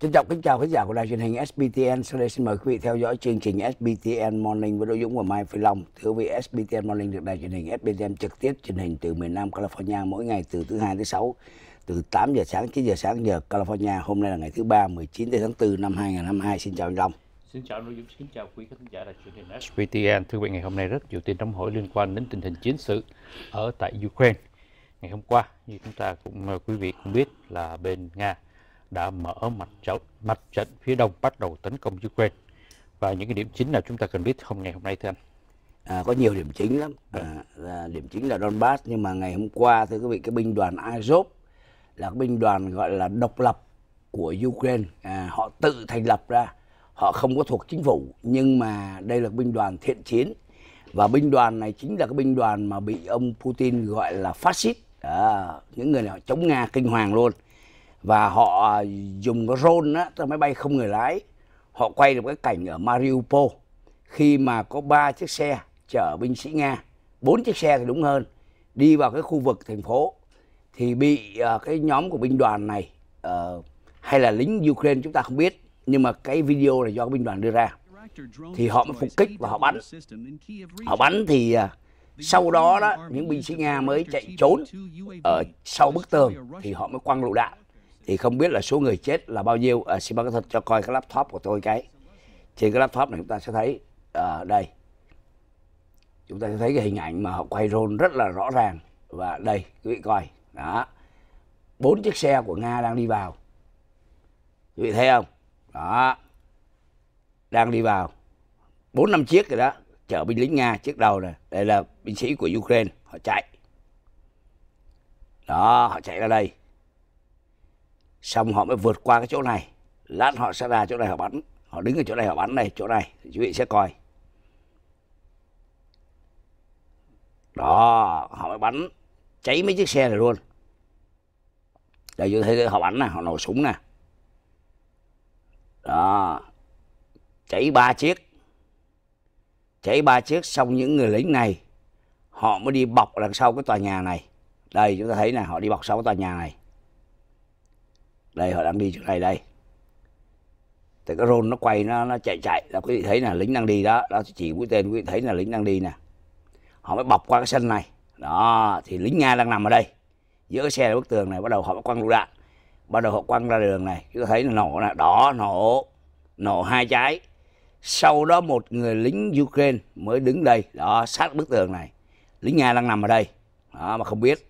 Trân trọng kính chào khán giả của đài truyền hình SBTN. Sau đây xin mời quý vị theo dõi chương trình SBTN Morning với Đỗ Dũng và Mai Phi Long. Thưa quý vị, SBTN Morning được đài truyền hình SBTN trực tiếp truyền hình từ miền Nam California mỗi ngày từ thứ hai tới sáu từ 8 giờ sáng 9 giờ sáng giờ California. Hôm nay là ngày thứ ba 19 tháng 4 năm 2022. Xin chào anh Long. Xin chào Đỗ Dũng, xin chào quý khán giả đài truyền hình SBTN. Thưa quý vị, ngày hôm nay rất nhiều tin nóng hổi liên quan đến tình hình chiến sự ở tại Ukraine. Ngày hôm qua, như chúng ta cũng ờ, quý vị cũng biết là bên Nga đã mở mặt trận, mặt trận phía đông bắt đầu tấn công Ukraine. Và những cái điểm chính nào chúng ta cần biết hôm ngày hôm nay thưa anh? À, có nhiều điểm chính lắm. Ừ. À, điểm chính là Donbass nhưng mà ngày hôm qua thưa quý vị cái binh đoàn Azov là cái binh đoàn gọi là độc lập của Ukraine. À, họ tự thành lập ra. Họ không có thuộc chính phủ nhưng mà đây là binh đoàn thiện chiến và binh đoàn này chính là cái binh đoàn mà bị ông Putin gọi là phát xít. À, những người nào chống Nga kinh hoàng luôn và họ à, dùng cái drone á, cái máy bay không người lái họ quay được cái cảnh ở Mariupol khi mà có ba chiếc xe chở binh sĩ Nga bốn chiếc xe thì đúng hơn đi vào cái khu vực thành phố thì bị uh, cái nhóm của binh đoàn này uh, hay là lính Ukraine chúng ta không biết nhưng mà cái video này do binh đoàn đưa ra thì họ mới phục kích và họ bắn họ bắn thì uh, sau đó đó những binh sĩ nga mới chạy trốn ở sau bức tường thì họ mới quăng lựu đạn thì không biết là số người chết là bao nhiêu à, xin bác thật cho coi cái laptop của tôi cái trên cái laptop này chúng ta sẽ thấy à, đây chúng ta sẽ thấy cái hình ảnh mà họ quay rôn rất là rõ ràng và đây quý vị coi đó bốn chiếc xe của nga đang đi vào quý vị thấy không đó đang đi vào bốn năm chiếc rồi đó chở binh lính nga chiếc đầu này đây là binh sĩ của ukraine họ chạy đó họ chạy ra đây xong họ mới vượt qua cái chỗ này lát họ sẽ ra chỗ này họ bắn họ đứng ở chỗ này họ bắn này chỗ này thì quý vị sẽ coi đó họ mới bắn cháy mấy chiếc xe này luôn đây chúng thấy họ bắn nè họ nổ súng nè đó cháy ba chiếc cháy ba chiếc xong những người lính này họ mới đi bọc đằng sau cái tòa nhà này đây chúng ta thấy nè họ đi bọc sau cái tòa nhà này đây họ đang đi chỗ này đây thì cái rôn nó quay nó nó chạy chạy là quý vị thấy là lính đang đi đó đó chỉ mũi tên quý vị thấy là lính đang đi nè họ mới bọc qua cái sân này đó thì lính nga đang nằm ở đây giữa cái xe bức tường này bắt đầu họ mới quăng lựu đạn bắt đầu họ quăng ra đường này chúng ta thấy là nổ là đó nổ nổ hai trái sau đó một người lính ukraine mới đứng đây đó sát bức tường này lính nga đang nằm ở đây đó mà không biết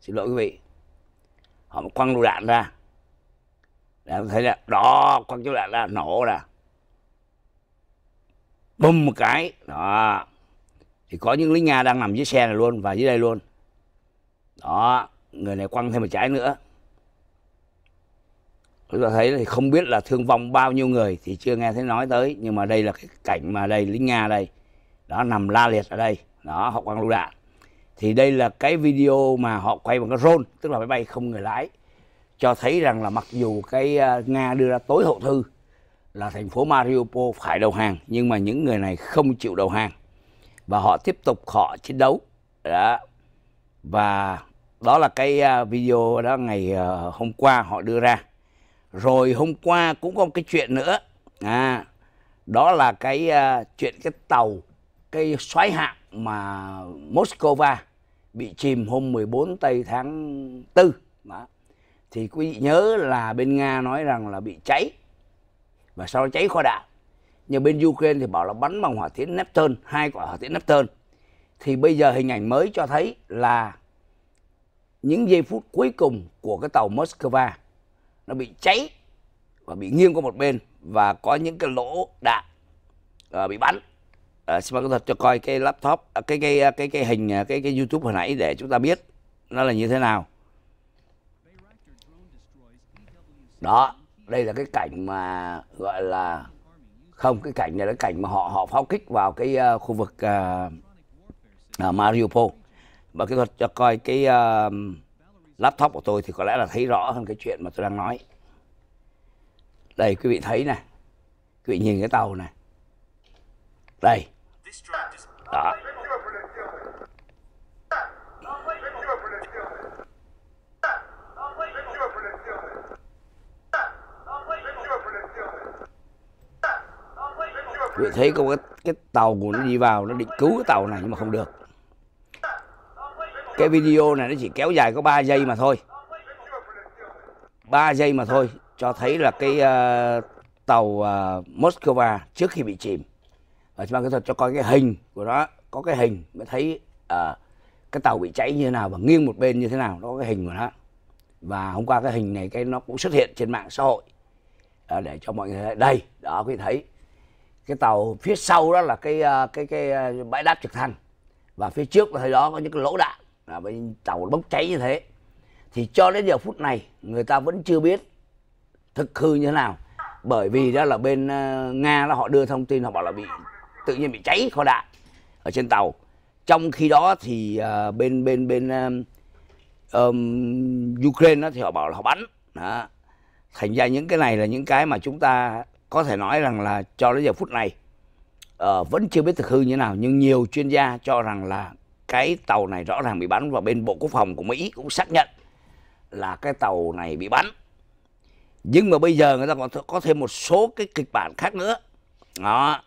xin lỗi quý vị họ quăng lựu đạn ra đã thấy là đó con chú lạc là nổ ra bùm một cái đó thì có những lính nga đang nằm dưới xe này luôn và dưới đây luôn đó người này quăng thêm một trái nữa chúng ta thấy thì không biết là thương vong bao nhiêu người thì chưa nghe thấy nói tới nhưng mà đây là cái cảnh mà đây lính nga đây đó nằm la liệt ở đây đó họ quăng lựu đạn thì đây là cái video mà họ quay bằng cái drone tức là máy bay không người lái cho thấy rằng là mặc dù cái à, Nga đưa ra tối hậu thư là thành phố Mariupol phải đầu hàng nhưng mà những người này không chịu đầu hàng và họ tiếp tục họ chiến đấu đó và đó là cái à, video đó ngày à, hôm qua họ đưa ra rồi hôm qua cũng có một cái chuyện nữa à đó là cái chuyện cái tàu cái xoáy hạng mà Moscow bị chìm hôm 14 tây tháng 4 đó thì quý vị nhớ là bên nga nói rằng là bị cháy và sau cháy kho đạn nhưng bên ukraine thì bảo là bắn bằng hỏa tiễn neptune hai quả hỏa tiễn neptune thì bây giờ hình ảnh mới cho thấy là những giây phút cuối cùng của cái tàu Moscow nó bị cháy và bị nghiêng qua một bên và có những cái lỗ đạn uh, bị bắn uh, xin mời các thật cho coi cái laptop uh, à, cái, cái cái cái cái hình uh, cái cái YouTube hồi nãy để chúng ta biết nó là như thế nào đó đây là cái cảnh mà gọi là không cái cảnh này là cảnh mà họ họ pháo kích vào cái uh, khu vực uh, uh, Mariupol và cái thuật cho coi cái uh, laptop của tôi thì có lẽ là thấy rõ hơn cái chuyện mà tôi đang nói đây quý vị thấy này quý vị nhìn cái tàu này đây đó Rồi thấy có cái, cái tàu của nó đi vào nó định cứu cái tàu này nhưng mà không được cái video này nó chỉ kéo dài có 3 giây mà thôi 3 giây mà thôi cho thấy là cái uh, tàu uh, Moscow trước khi bị chìm Và ờ, chúng ta kỹ thuật cho coi cái hình của nó có cái hình mới thấy uh, cái tàu bị cháy như thế nào và nghiêng một bên như thế nào nó có cái hình của nó và hôm qua cái hình này cái nó cũng xuất hiện trên mạng xã hội uh, để cho mọi người thấy đây đó quý thấy cái tàu phía sau đó là cái ờ, cái cái ờ, bãi đáp trực thăng và phía trước thời đó có những cái lỗ đạn là bên tàu bốc cháy như thế thì cho đến giờ phút này người ta vẫn chưa biết thực hư như thế nào bởi vì đó là bên ờ, nga là họ đưa thông tin họ bảo là bị tự nhiên bị cháy kho đạn ở trên tàu trong khi đó thì uh, bên bên bên um, um, ukraine đó thì họ bảo là họ bắn đó. thành ra những cái này là những cái mà chúng ta có thể nói rằng là cho đến giờ phút này uh, vẫn chưa biết thực hư như thế nào nhưng nhiều chuyên gia cho rằng là cái tàu này rõ ràng bị bắn và bên bộ quốc phòng của mỹ cũng xác nhận là cái tàu này bị bắn nhưng mà bây giờ người ta còn có thêm một số cái kịch bản khác nữa đó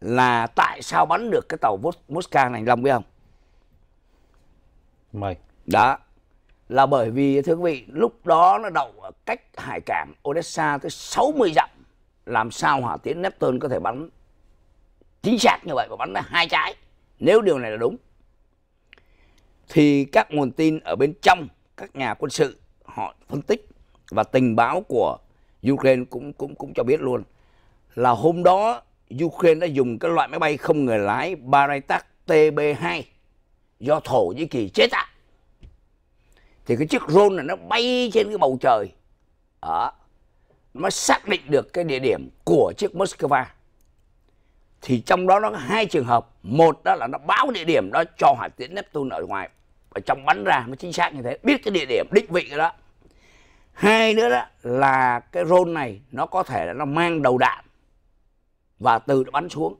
là tại sao bắn được cái tàu Mosca này Long biết không? Mời. Đó. Là bởi vì thưa quý vị, lúc đó nó đậu ở cách hải cảng Odessa tới 60 dặm làm sao hỏa tiễn Neptune có thể bắn chính xác như vậy và bắn hai trái nếu điều này là đúng thì các nguồn tin ở bên trong các nhà quân sự họ phân tích và tình báo của Ukraine cũng cũng cũng cho biết luôn là hôm đó Ukraine đã dùng cái loại máy bay không người lái Bayraktar TB2 do Thổ Nhĩ Kỳ chế tạo. Thì cái chiếc drone này nó bay trên cái bầu trời. Đó nó xác định được cái địa điểm của chiếc Moscow thì trong đó nó có hai trường hợp một đó là nó báo địa điểm đó cho hỏa tiễn Neptune ở ngoài ở trong bắn ra nó chính xác như thế biết cái địa điểm định vị đó hai nữa đó là cái rôn này nó có thể là nó mang đầu đạn và từ nó bắn xuống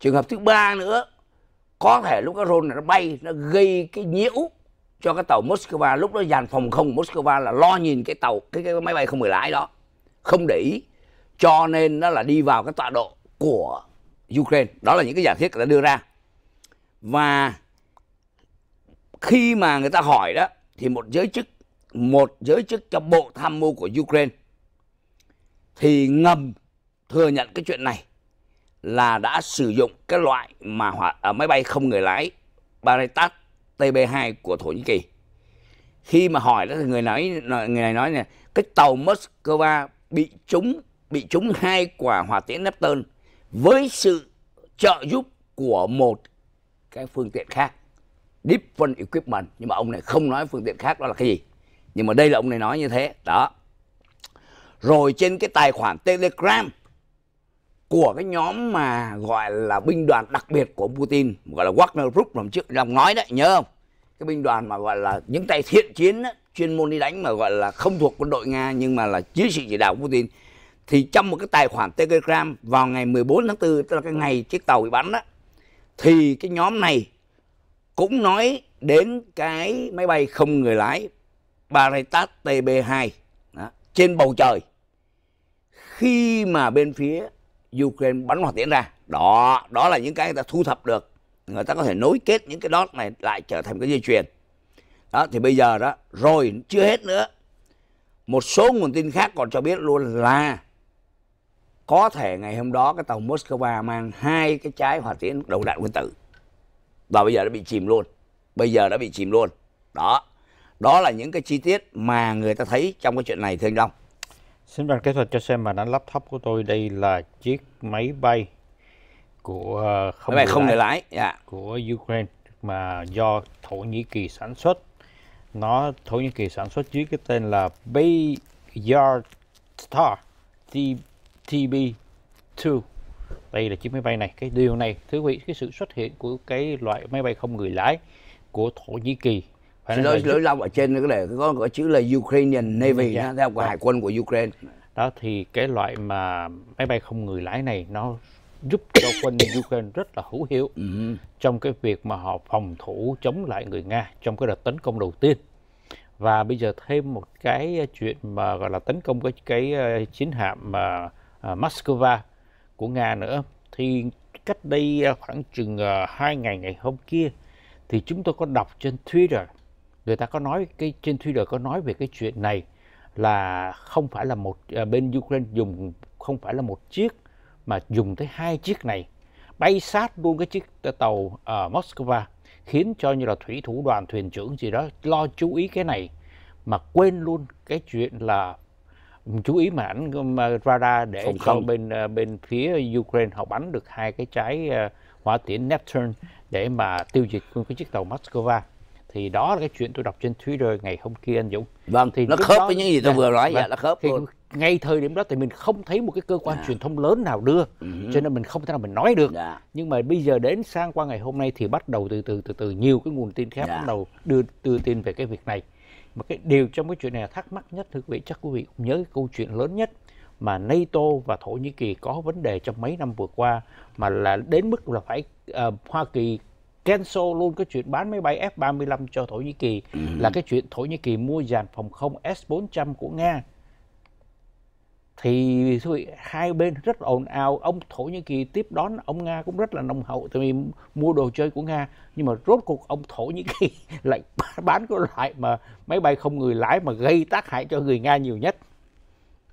trường hợp thứ ba nữa có thể lúc cái rôn này nó bay nó gây cái nhiễu cho cái tàu Moscow lúc đó dàn phòng không Moscow là lo nhìn cái tàu cái, cái máy bay không người lái đó không để ý cho nên nó là đi vào cái tọa độ của Ukraine đó là những cái giả thiết người ta đưa ra và khi mà người ta hỏi đó thì một giới chức một giới chức trong bộ tham mưu của Ukraine thì ngầm thừa nhận cái chuyện này là đã sử dụng cái loại mà hỏa, à, máy bay không người lái Baratat TB2 của Thổ Nhĩ Kỳ. Khi mà hỏi đó thì người nói người này nói nè, cái tàu Moscow bị trúng bị trúng hai quả hỏa tiễn Neptune với sự trợ giúp của một cái phương tiện khác different equipment nhưng mà ông này không nói phương tiện khác đó là cái gì nhưng mà đây là ông này nói như thế đó rồi trên cái tài khoản telegram của cái nhóm mà gọi là binh đoàn đặc biệt của Putin gọi là Wagner Group làm trước ông nói đấy nhớ không cái binh đoàn mà gọi là những tay thiện chiến đó, chuyên môn đi đánh mà gọi là không thuộc quân đội Nga nhưng mà là dưới sự chỉ đạo của Putin thì trong một cái tài khoản Telegram vào ngày 14 tháng 4 tức là cái ngày chiếc tàu bị bắn đó thì cái nhóm này cũng nói đến cái máy bay không người lái Baratat TB2 đó, trên bầu trời khi mà bên phía Ukraine bắn hỏa tiễn ra đó đó là những cái người ta thu thập được người ta có thể nối kết những cái dot này lại trở thành cái dây chuyền đó thì bây giờ đó rồi chưa hết nữa một số nguồn tin khác còn cho biết luôn là có thể ngày hôm đó cái tàu Moscow mang hai cái trái hỏa tiễn đầu đạn nguyên tử và bây giờ đã bị chìm luôn bây giờ đã bị chìm luôn đó đó là những cái chi tiết mà người ta thấy trong cái chuyện này thưa anh Long xin ban kỹ thuật cho xem màn ảnh laptop của tôi đây là chiếc máy bay của ờ, không máy bay không người lái yeah. của Ukraine mà do Thổ Nhĩ Kỳ sản xuất nó Thổ Nhĩ Kỳ sản xuất dưới cái tên là Bayar Star TB2 đây là chiếc máy bay này cái điều này thứ quý vị cái sự xuất hiện của cái loại máy bay không người lái của Thổ Nhĩ Kỳ phải lỗi là... lỗi long ở trên cái này có có chữ là Ukrainian Navy yeah. Dạ. theo của hải quân của Ukraine đó thì cái loại mà máy bay không người lái này nó giúp cho quân Ukraine rất là hữu hiệu ừ. trong cái việc mà họ phòng thủ chống lại người Nga trong cái đợt tấn công đầu tiên và bây giờ thêm một cái chuyện mà gọi là tấn công cái cái ờ, chiến hạm mà ờ, Moscow của Nga nữa thì cách đây ờ, khoảng chừng uh, hai ngày ngày hôm kia thì chúng tôi có đọc trên Twitter người ta có nói cái trên Twitter có nói về cái chuyện này là không phải là một bên Ukraine dùng không phải là một chiếc mà dùng tới hai chiếc này bay sát luôn cái chiếc tàu ở ờ, uh, Moscow khiến cho như là thủy thủ đoàn thuyền trưởng gì đó lo chú ý cái này mà quên luôn cái chuyện là chú ý mà ảnh radar để không, không. bên ờ, bên phía Ukraine họ bắn được hai cái trái ờ, hỏa tiễn Neptune để mà tiêu diệt cái chiếc tàu Moscow thì đó là cái chuyện tôi đọc trên Twitter ngày hôm kia anh Dũng. Vâng, thì nó khớp đó, với những gì tôi dạ, vừa nói, dạ, dạ nó khớp thì luôn. Ngay thời điểm đó thì mình không thấy một cái cơ quan dạ. truyền thông lớn nào đưa, uh cho nên mình không thể nào mình nói được. Dạ. Nhưng mà bây giờ đến sang qua ngày hôm nay thì bắt đầu từ từ từ từ nhiều cái nguồn tin khác dạ. bắt đầu đưa đưa tin về cái việc này. Mà cái điều trong cái chuyện này là thắc mắc nhất thưa quý vị, chắc quý vị cũng nhớ cái câu chuyện lớn nhất mà NATO và Thổ Nhĩ Kỳ có vấn đề trong mấy năm vừa qua mà là đến mức là phải uh, Hoa Kỳ cancel luôn cái chuyện bán máy bay F-35 cho Thổ Nhĩ Kỳ ừ. là cái chuyện Thổ Nhĩ Kỳ mua dàn phòng không S-400 của Nga thì thôi, hai bên rất là ồn ào ông thổ nhĩ kỳ tiếp đón ông nga cũng rất là nồng hậu tại vì mua đồ chơi của nga nhưng mà rốt cuộc ông thổ nhĩ kỳ lại bán cái loại mà máy bay không người lái mà gây tác hại cho người nga nhiều nhất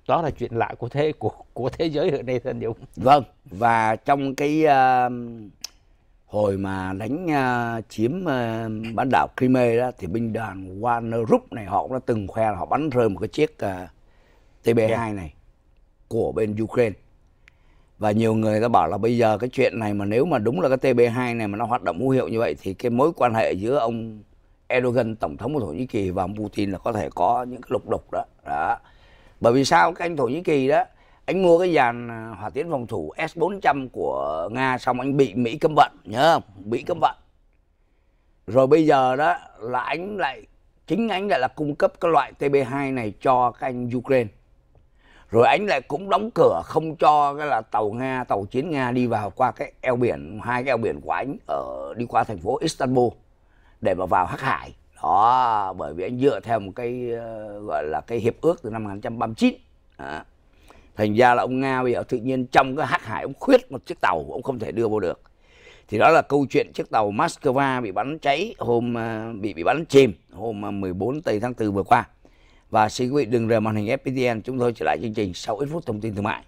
đó là chuyện lạ của thế của của thế giới hiện nay thân dũng vâng và trong cái uh, hồi mà đánh uh, chiếm uh, bán đảo Crimea đó thì binh đoàn Wagner Wannerup này họ cũng đã từng khoe là họ bắn rơi một cái chiếc uh, à, TB2 này của bên Ukraine và nhiều người ta bảo là bây giờ cái chuyện này mà nếu mà đúng là cái TB2 này mà nó hoạt động hữu hiệu như vậy thì cái mối quan hệ giữa ông Erdogan tổng thống của Thổ Nhĩ Kỳ và ông Putin là có thể có những cái lục đục đó. đó. Bởi vì sao các anh Thổ Nhĩ Kỳ đó anh mua cái dàn à, hỏa tiễn phòng thủ s 400 của nga xong anh bị mỹ cấm vận nhớ không bị cấm vận rồi bây giờ đó là anh lại chính anh lại là cung cấp cái loại tb 2 này cho các anh ukraine rồi anh lại cũng đóng cửa không cho cái là tàu nga tàu chiến nga đi vào qua cái eo biển hai cái eo biển của anh ở đi qua thành phố istanbul để mà vào hắc hải đó bởi vì anh dựa theo một cái ờ, gọi là cái hiệp ước từ năm 1939 nghìn à thành ra là ông nga bây giờ tự nhiên trong cái hắc hải ông khuyết một chiếc tàu ông không thể đưa vô được thì đó là câu chuyện chiếc tàu Moscow bị bắn cháy hôm à, bị bị bắn chìm hôm 14 à, tây tháng 4 vừa qua và xin quý vị đừng rời màn hình FPTN chúng tôi trở lại chương trình sau ít phút thông tin thương mại